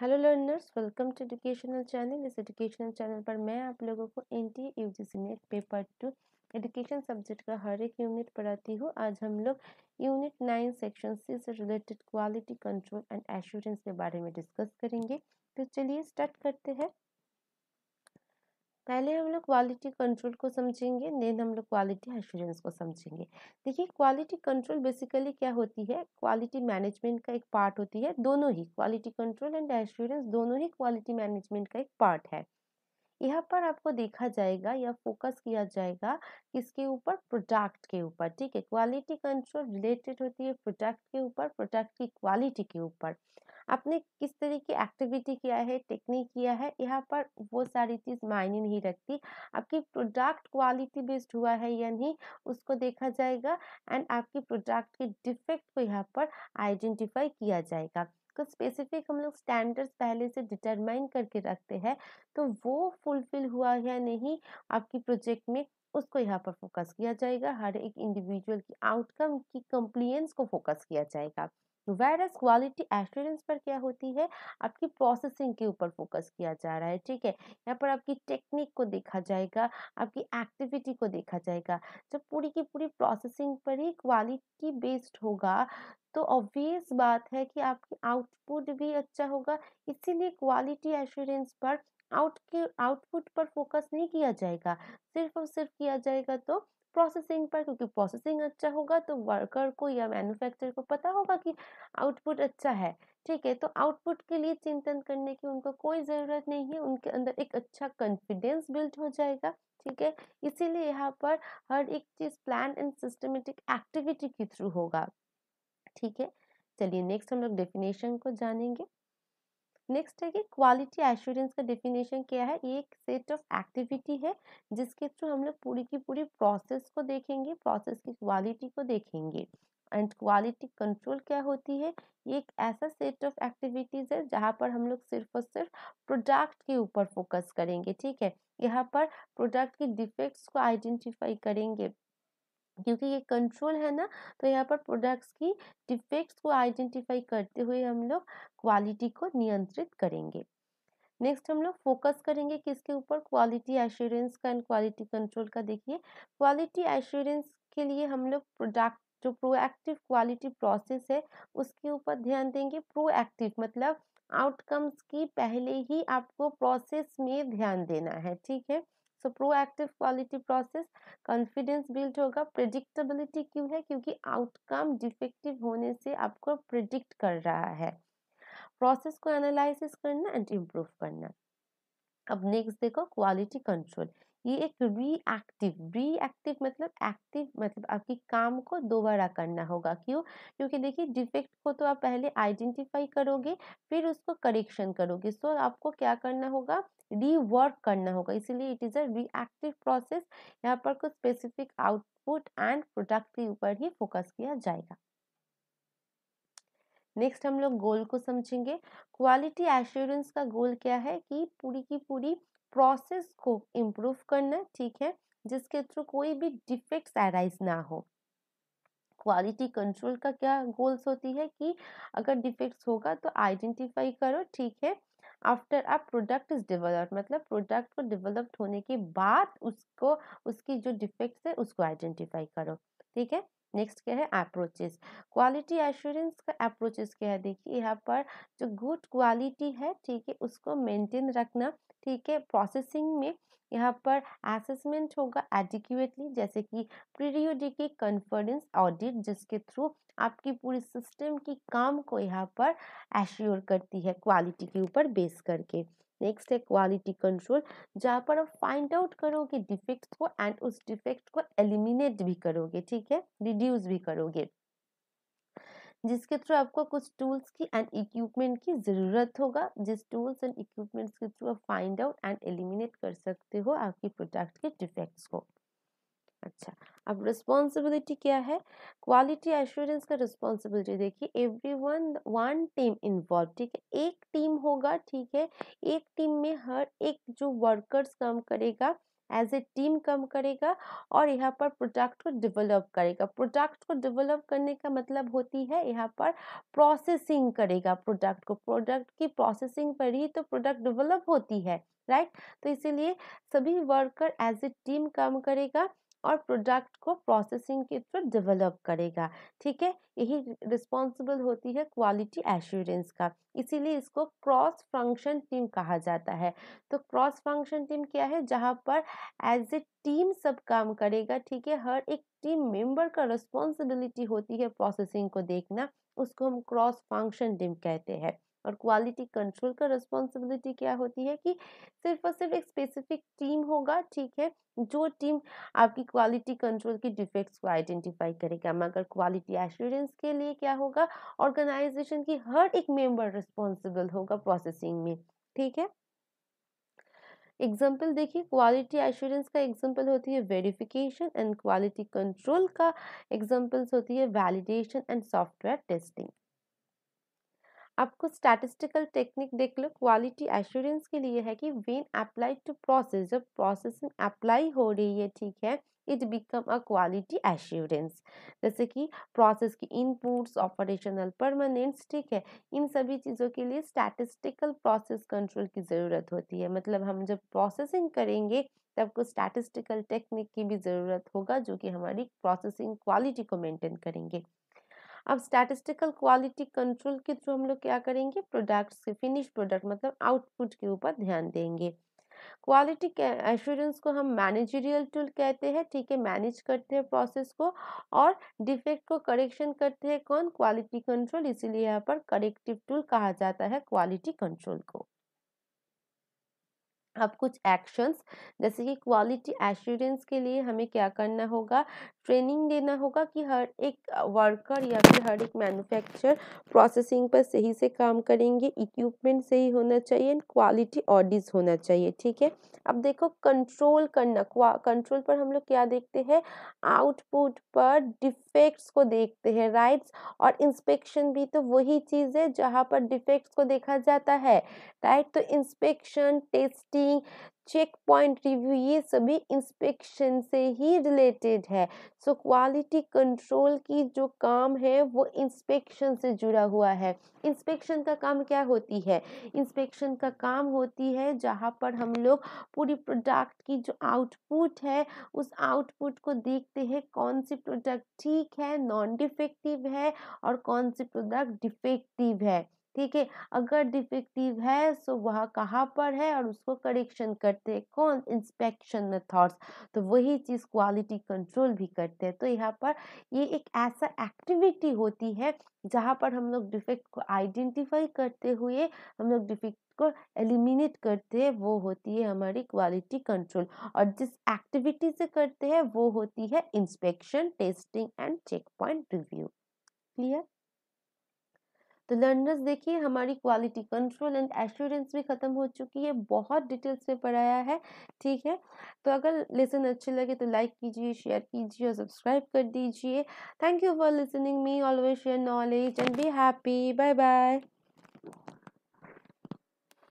Hello learners welcome to educational channel इस educational channel पर मैं आप लोगों को N T U G C NET paper two education subject का हर एक यूनिट पढ़ाती हूँ आज हम लोग यूनिट नाइन सेक्शन सी से related quality control and assurance के बारे में डिस्कस करेंगे तो चलिए स्टार्ट करते हैं पहले हम लोग क्वालिटी कंट्रोल को समझेंगे देन हम लोग क्वालिटी एश्योरेंस को समझेंगे देखिए क्वालिटी कंट्रोल बेसिकली क्या होती है क्वालिटी मैनेजमेंट का एक पार्ट होती है दोनों ही क्वालिटी कंट्रोल एंड एश्योरेंस दोनों ही क्वालिटी मैनेजमेंट का एक पार्ट है यहाँ पर आपको देखा जाएगा या फोकस किया जाएगा किसके ऊपर प्रोडक्ट के ऊपर ठीक है क्वालिटी कंट्रोल रिलेटेड होती है प्रोडक्ट के ऊपर प्रोडक्ट की क्वालिटी के ऊपर आपने किस तरह की एक्टिविटी किया है टेक्निक किया है यहाँ पर वो सारी चीज़ मायने नहीं रखती आपकी प्रोडक्ट क्वालिटी बेस्ड हुआ है या नहीं उसको देखा जाएगा एंड आपकी प्रोडक्ट के डिफेक्ट को यहाँ पर आइडेंटिफाई किया जाएगा कुछ तो स्पेसिफिक हम लोग स्टैंडर्ड्स पहले से डिटरमाइन करके रखते हैं तो वो फुलफिल हुआ या नहीं आपकी प्रोजेक्ट में उसको यहाँ पर फोकस किया जाएगा हर एक इंडिविजुअल की आउटकम की कंप्लियंस को फोकस किया जाएगा वायरस क्वालिटी एश्योरेंस पर क्या होती है आपकी प्रोसेसिंग के ऊपर फोकस किया जा रहा है ठीक है यहाँ पर आपकी टेक्निक को देखा जाएगा आपकी एक्टिविटी को देखा जाएगा जब पूरी की पूरी प्रोसेसिंग पर ही क्वालिटी बेस्ड होगा तो ऑब्वियस बात है कि आपकी आउटपुट भी अच्छा होगा इसीलिए क्वालिटी एश्योरेंस पर आउट के आउटपुट पर फोकस नहीं किया जाएगा सिर्फ और सिर्फ किया जाएगा तो प्रोसेसिंग पर क्योंकि प्रोसेसिंग अच्छा होगा तो वर्कर को या मैन्युफैक्चर को पता होगा कि आउटपुट अच्छा है ठीक है तो आउटपुट के लिए चिंतन करने की उनको कोई ज़रूरत नहीं है उनके अंदर एक अच्छा कॉन्फिडेंस बिल्ड हो जाएगा ठीक है इसीलिए यहाँ पर हर एक चीज़ प्लान एंड सिस्टमेटिक एक्टिविटी के थ्रू होगा ठीक है चलिए नेक्स्ट हम लोग डेफिनेशन को जानेंगे नेक्स्ट है कि क्वालिटी एश्योरेंस का डेफिनेशन क्या है ये एक सेट ऑफ एक्टिविटी है जिसके थ्रू हम लोग पूरी की पूरी प्रोसेस को देखेंगे प्रोसेस की क्वालिटी को देखेंगे एंड क्वालिटी कंट्रोल क्या होती है ये एक ऐसा सेट ऑफ एक्टिविटीज़ है जहाँ पर हम लोग सिर्फ और सिर्फ प्रोडक्ट के ऊपर फोकस करेंगे ठीक है यहाँ पर प्रोडक्ट के डिफेक्ट्स को आइडेंटिफाई करेंगे क्योंकि ये कंट्रोल है ना तो यहाँ पर प्रोडक्ट्स की डिफेक्ट्स को आइडेंटिफाई करते हुए हम लोग क्वालिटी को नियंत्रित करेंगे नेक्स्ट हम लोग फोकस करेंगे किसके ऊपर क्वालिटी एश्योरेंस का एंड क्वालिटी कंट्रोल का देखिए क्वालिटी एश्योरेंस के लिए हम लोग प्रोडक्ट जो प्रोएक्टिव क्वालिटी प्रोसेस है उसके ऊपर ध्यान देंगे प्रोएक्टिव मतलब आउटकम्स की पहले ही आपको प्रोसेस में ध्यान देना है ठीक है so proactive quality process confidence build होगा प्रिडिक्टेबिलिटी क्यों है क्योंकि आउटकम डिफेक्टिव होने से आपको प्रिडिक्ट कर रहा है प्रोसेस को एनालिस करना एंड इम्प्रूव करना अब नेक्स्ट देखो क्वालिटी कंट्रोल ये एक रीएक्टिव रीएक्टिव मतलब एक्टिव मतलब आपकी काम को दोबारा करना होगा क्यों क्योंकि देखिए डिफेक्ट को तो आप पहले आइडेंटिफाई करोगे फिर उसको करेक्शन करोगे सो आपको क्या करना होगा रीवर्क करना होगा इसीलिए it is a reactive process यहाँ पर कुछ स्पेसिफिक आउटपुट एंड प्रोडक्ट के ऊपर ही फोकस किया जाएगा नेक्स्ट हम लोग गोल को समझेंगे क्वालिटी एश्योरेंस का गोल क्या है कि पूरी की पूरी प्रोसेस को इम्प्रूव करना ठीक है जिसके थ्रू कोई भी डिफेक्ट्स एराइज ना हो क्वालिटी कंट्रोल का क्या गोल्स होती है कि अगर डिफेक्ट्स होगा तो आइडेंटिफाई करो ठीक है आफ्टर आप प्रोडक्ट इज डेवलप मतलब प्रोडक्ट को डेवलप्ड होने के बाद उसको उसकी जो डिफेक्ट्स है उसको आइडेंटिफाई करो ठीक है नेक्स्ट क्या है अप्रोचेज क्वालिटी एश्योरेंस का अप्रोचेज क्या है देखिए यहाँ पर जो गुड क्वालिटी है ठीक है उसको मेंटेन रखना ठीक है प्रोसेसिंग में यहाँ पर असेसमेंट होगा एडिक्यूएटली जैसे कि पीरियोडिक कॉन्फिडेंस ऑडिट जिसके थ्रू आपकी पूरी सिस्टम की काम को यहाँ पर एश्योर करती है क्वालिटी के ऊपर बेस करके नेक्स्ट है क्वालिटी कंट्रोल जहाँ पर आप फाइंड आउट करोगे डिफेक्ट को एंड उस डिफेक्ट को एलिमिनेट भी करोगे ठीक है रिड्यूस भी करोगे जिसके थ्रू आपको कुछ टूल्स की एंड इक्विपमेंट की ज़रूरत होगा जिस टूल्स एंड इक्विपमेंट्स के थ्रू आप फाइंड आउट एंड एलिमिनेट कर सकते हो आपकी प्रोडक्ट के डिफेक्ट्स को अच्छा अब रिस्पॉन्सिबिलिटी क्या है क्वालिटी एश्योरेंस का रिस्पॉन्सिबिलिटी देखिए every one one team involve ठीक है एक टीम होगा ठीक है एक टीम में हर एक जो वर्कर्स काम करेगा एज ए टीम कम करेगा और यहाँ पर प्रोडक्ट को डेवलप करेगा प्रोडक्ट को डेवलप करने का मतलब होती है यहाँ पर प्रोसेसिंग करेगा प्रोडक्ट को प्रोडक्ट की प्रोसेसिंग पर ही तो प्रोडक्ट डेवलप होती है राइट right? तो इसीलिए सभी वर्कर एज ए टीम काम करेगा और प्रोडक्ट को प्रोसेसिंग के थ्रू डेवलप करेगा ठीक है यही रिस्पॉन्सिबल होती है क्वालिटी एश्योरेंस का इसीलिए इसको क्रॉस फंक्शन टीम कहा जाता है तो क्रॉस फंक्शन टीम क्या है जहाँ पर एज ए टीम सब काम करेगा ठीक है हर एक टीम मेंबर का रिस्पॉन्सिबिलिटी होती है प्रोसेसिंग को देखना उसको हम क्रॉस फंक्शन टीम कहते हैं और क्वालिटी कंट्रोल का रिस्पॉन्सिबिलिटी क्या होती है कि सिर्फ और सिर्फ एक स्पेसिफिक टीम होगा ठीक है जो टीम आपकी क्वालिटी कंट्रोल की डिफेक्ट्स को आइडेंटिफाई करेगा मगर क्वालिटी एश्योरेंस के लिए क्या होगा ऑर्गेनाइजेशन की हर एक मेंबर रिस्पॉन्सिबल होगा प्रोसेसिंग में ठीक है एग्जाम्पल देखिए क्वालिटी एश्योरेंस का एग्जाम्पल होती है वेरिफिकेशन एंड क्वालिटी कंट्रोल का एग्जाम्पल्स होती है वैलिडेशन एंड सॉफ्टवेयर टेस्टिंग आपको स्टैटिस्टिकल टेक्निक देख लो क्वालिटी एश्योरेंस के लिए है कि वेन अप्लाई टू प्रोसेस जब प्रोसेसिंग अप्लाई हो रही है ठीक है it become a quality assurance जैसे कि प्रोसेस की इनपुट्स ऑपरेशनल परमानेंट्स ठीक है इन सभी चीज़ों के लिए स्टैटिस्टिकल प्रोसेस कंट्रोल की ज़रूरत होती है मतलब हम जब प्रोसेसिंग करेंगे तब को स्टैटिस्टिकल टेक्निक की भी ज़रूरत होगा जो कि हमारी प्रोसेसिंग क्वालिटी को मेंटेन करेंगे अब स्टैटिस्टिकल क्वालिटी कंट्रोल के थ्रू हम लोग क्या करेंगे प्रोडक्ट्स के फिनिश प्रोडक्ट मतलब आउटपुट के ऊपर ध्यान देंगे क्वालिटी एश्योरेंस को हम मैनेजरियल टूल कहते हैं ठीक है मैनेज करते हैं प्रोसेस को और डिफेक्ट को करेक्शन करते हैं कौन क्वालिटी कंट्रोल इसीलिए यहाँ पर करेक्टिव टूल कहा जाता है क्वालिटी कंट्रोल को अब कुछ एक्शंस जैसे कि क्वालिटी एश्योरेंस के लिए हमें क्या करना होगा ट्रेनिंग देना होगा कि हर एक वर्कर या फिर हर एक मैन्युफैक्चर प्रोसेसिंग पर सही से काम करेंगे इक्विपमेंट सही होना चाहिए एंड क्वालिटी ऑडिट होना चाहिए ठीक है अब देखो कंट्रोल करना कंट्रोल पर हम लोग क्या देखते हैं आउटपुट पर डिफेक्ट्स को देखते हैं राइट्स और इंस्पेक्शन भी तो वही चीज़ है जहाँ पर डिफेक्ट्स को देखा जाता है राइट तो inspection testing check point review ये सभी इंस्पेक्शन से ही रिलेटेड है सो क्वालिटी कंट्रोल की जो काम है वो इंस्पेक्शन से जुड़ा हुआ है इंस्पेक्शन का काम क्या होती है इंस्पेक्शन का काम होती है जहाँ पर हम लोग पूरी प्रोडक्ट की जो आउटपुट है उस आउटपुट को देखते हैं कौन सी प्रोडक्ट ठीक है नॉन डिफेक्टिव है और कौन सी प्रोडक्ट डिफेक्टिव है ठीक है अगर डिफेक्टिव है सो वह कहाँ पर है और उसको करेक्शन करते हैं कौन इंस्पेक्शन मेथड्स तो वही चीज़ क्वालिटी कंट्रोल भी करते हैं तो यहाँ पर ये एक ऐसा एक्टिविटी होती है जहाँ पर हम लोग डिफेक्ट को आइडेंटिफाई करते हुए हम लोग डिफेक्ट को एलिमिनेट करते हैं वो होती है हमारी क्वालिटी कंट्रोल और जिस एक्टिविटी से करते हैं वो होती है inspection testing and check point review clear तो लर्नर्स देखिए हमारी क्वालिटी कंट्रोल एंड एश्योरेंस भी ख़त्म हो चुकी है बहुत डिटेल्स में पढ़ाया है ठीक है तो अगर लेसन अच्छे लगे तो लाइक कीजिए शेयर कीजिए और सब्सक्राइब कर दीजिए thank you for listening me always share knowledge and be happy bye bye